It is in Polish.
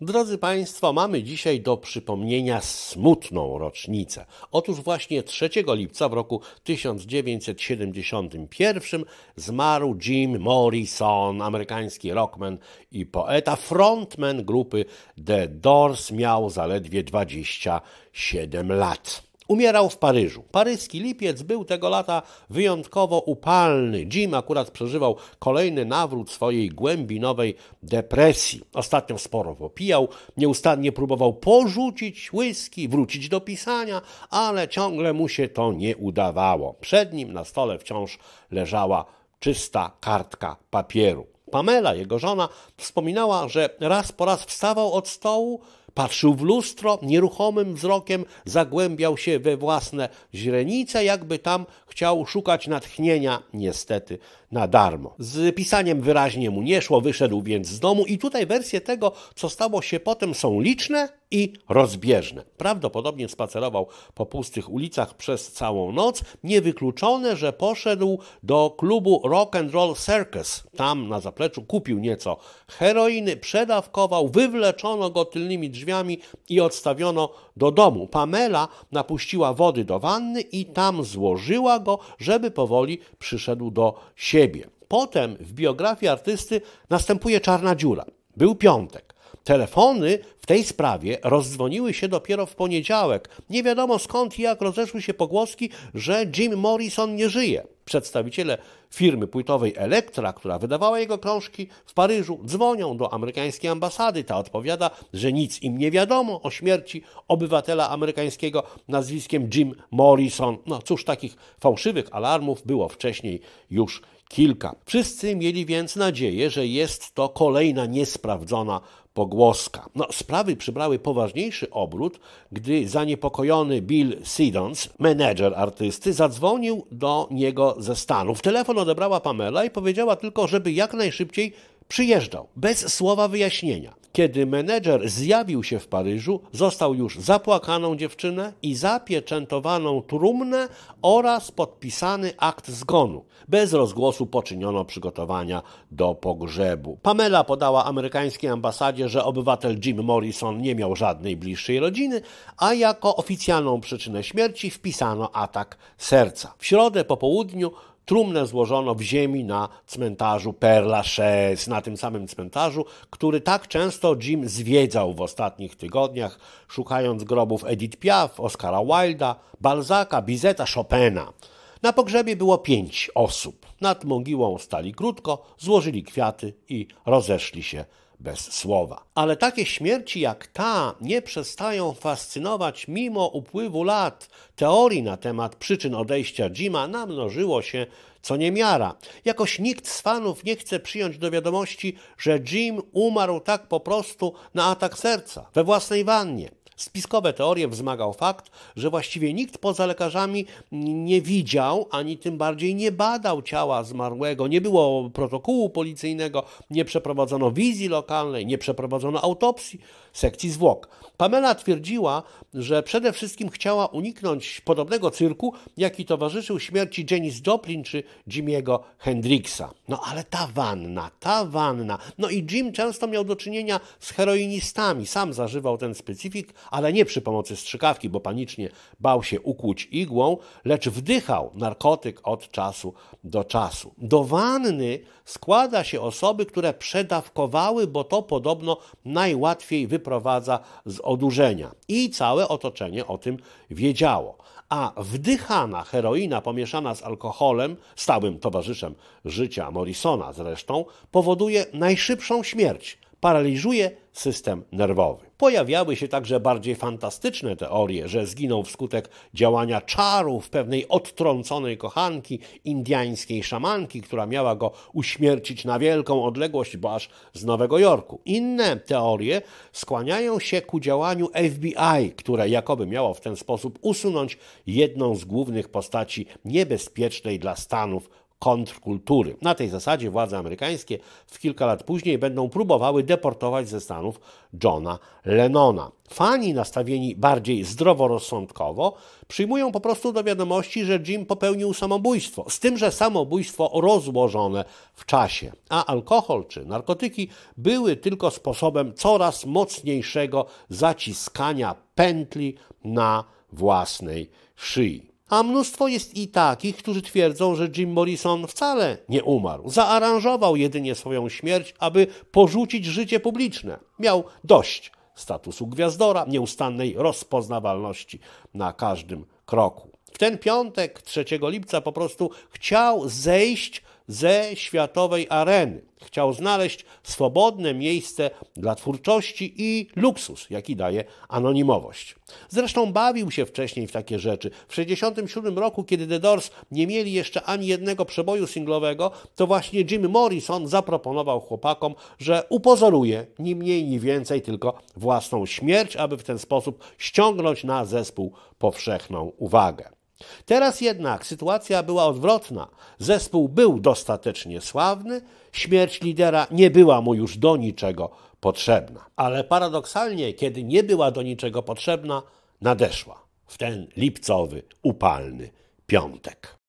Drodzy Państwo, mamy dzisiaj do przypomnienia smutną rocznicę. Otóż właśnie 3 lipca w roku 1971 zmarł Jim Morrison, amerykański rockman i poeta, frontman grupy The Doors, miał zaledwie 27 lat. Umierał w Paryżu. Paryski lipiec był tego lata wyjątkowo upalny. Jim akurat przeżywał kolejny nawrót swojej głębinowej depresji. Ostatnio sporo popijał, nieustannie próbował porzucić whisky, wrócić do pisania, ale ciągle mu się to nie udawało. Przed nim na stole wciąż leżała czysta kartka papieru. Pamela, jego żona, wspominała, że raz po raz wstawał od stołu Patrzył w lustro, nieruchomym wzrokiem zagłębiał się we własne źrenice, jakby tam chciał szukać natchnienia, niestety na darmo. Z pisaniem wyraźnie mu nie szło, wyszedł więc z domu i tutaj wersje tego, co stało się potem są liczne i rozbieżne. Prawdopodobnie spacerował po pustych ulicach przez całą noc, niewykluczone, że poszedł do klubu Rock and Roll Circus. Tam na zapleczu kupił nieco heroiny, przedawkował, wywleczono go tylnymi drzwiami drzwiami i odstawiono do domu. Pamela napuściła wody do wanny i tam złożyła go, żeby powoli przyszedł do siebie. Potem w biografii artysty następuje czarna dziura. Był piątek. Telefony w tej sprawie rozdzwoniły się dopiero w poniedziałek. Nie wiadomo skąd i jak rozeszły się pogłoski, że Jim Morrison nie żyje. Przedstawiciele firmy płytowej Elektra, która wydawała jego krążki w Paryżu, dzwonią do amerykańskiej ambasady. Ta odpowiada, że nic im nie wiadomo o śmierci obywatela amerykańskiego nazwiskiem Jim Morrison. No cóż, takich fałszywych alarmów było wcześniej już kilka. Wszyscy mieli więc nadzieję, że jest to kolejna niesprawdzona pogłoska. No, sprawy przybrały poważniejszy obrót, gdy zaniepokojony Bill Siddons, menedżer artysty, zadzwonił do niego ze Stanów. Telefon odebrała Pamela i powiedziała tylko, żeby jak najszybciej Przyjeżdżał bez słowa wyjaśnienia. Kiedy menedżer zjawił się w Paryżu, został już zapłakaną dziewczynę i zapieczętowaną trumnę oraz podpisany akt zgonu. Bez rozgłosu poczyniono przygotowania do pogrzebu. Pamela podała amerykańskiej ambasadzie, że obywatel Jim Morrison nie miał żadnej bliższej rodziny, a jako oficjalną przyczynę śmierci wpisano atak serca. W środę po południu Trumnę złożono w ziemi na cmentarzu Père Lachaise, na tym samym cmentarzu, który tak często Jim zwiedzał w ostatnich tygodniach, szukając grobów Edith Piaf, Oscara Wilda, Balzaka, Bizeta, Chopina. Na pogrzebie było pięć osób. Nad mogiłą stali krótko, złożyli kwiaty i rozeszli się bez słowa. Ale takie śmierci jak ta nie przestają fascynować mimo upływu lat. Teorii na temat przyczyn odejścia Jima namnożyło się co niemiara. Jakoś nikt z fanów nie chce przyjąć do wiadomości, że Jim umarł tak po prostu na atak serca we własnej wannie. Spiskowe teorie wzmagał fakt, że właściwie nikt poza lekarzami nie widział, ani tym bardziej nie badał ciała zmarłego. Nie było protokołu policyjnego, nie przeprowadzono wizji lokalnej, nie przeprowadzono autopsji, sekcji zwłok. Pamela twierdziła, że przede wszystkim chciała uniknąć podobnego cyrku, jaki towarzyszył śmierci Janis Joplin czy Jimiego Hendrixa. No ale ta wanna, ta wanna. No i Jim często miał do czynienia z heroinistami. Sam zażywał ten specyfik, ale nie przy pomocy strzykawki, bo panicznie bał się ukłuć igłą, lecz wdychał narkotyk od czasu do czasu. Do wanny składa się osoby, które przedawkowały, bo to podobno najłatwiej wyprowadza z odurzenia. I całe otoczenie o tym wiedziało. A wdychana heroina pomieszana z alkoholem, stałym towarzyszem życia Morrisona zresztą, powoduje najszybszą śmierć, paraliżuje system nerwowy. Pojawiały się także bardziej fantastyczne teorie, że zginął wskutek działania czarów pewnej odtrąconej kochanki, indiańskiej szamanki, która miała go uśmiercić na wielką odległość, bo aż z Nowego Jorku. Inne teorie skłaniają się ku działaniu FBI, które jakoby miało w ten sposób usunąć jedną z głównych postaci niebezpiecznej dla Stanów kontrkultury. Na tej zasadzie władze amerykańskie w kilka lat później będą próbowały deportować ze Stanów Johna Lennona. Fani nastawieni bardziej zdroworozsądkowo przyjmują po prostu do wiadomości, że Jim popełnił samobójstwo, z tym, że samobójstwo rozłożone w czasie, a alkohol czy narkotyki były tylko sposobem coraz mocniejszego zaciskania pętli na własnej szyi. A mnóstwo jest i takich, którzy twierdzą, że Jim Morrison wcale nie umarł. Zaaranżował jedynie swoją śmierć, aby porzucić życie publiczne. Miał dość statusu gwiazdora, nieustannej rozpoznawalności na każdym kroku. W ten piątek, 3 lipca, po prostu chciał zejść ze światowej areny. Chciał znaleźć swobodne miejsce dla twórczości i luksus, jaki daje anonimowość. Zresztą bawił się wcześniej w takie rzeczy. W 1967 roku, kiedy The Doors nie mieli jeszcze ani jednego przeboju singlowego, to właśnie Jim Morrison zaproponował chłopakom, że upozoruje ni mniej, ni więcej, tylko własną śmierć, aby w ten sposób ściągnąć na zespół powszechną uwagę. Teraz jednak sytuacja była odwrotna. Zespół był dostatecznie sławny, śmierć lidera nie była mu już do niczego potrzebna. Ale paradoksalnie, kiedy nie była do niczego potrzebna, nadeszła w ten lipcowy, upalny piątek.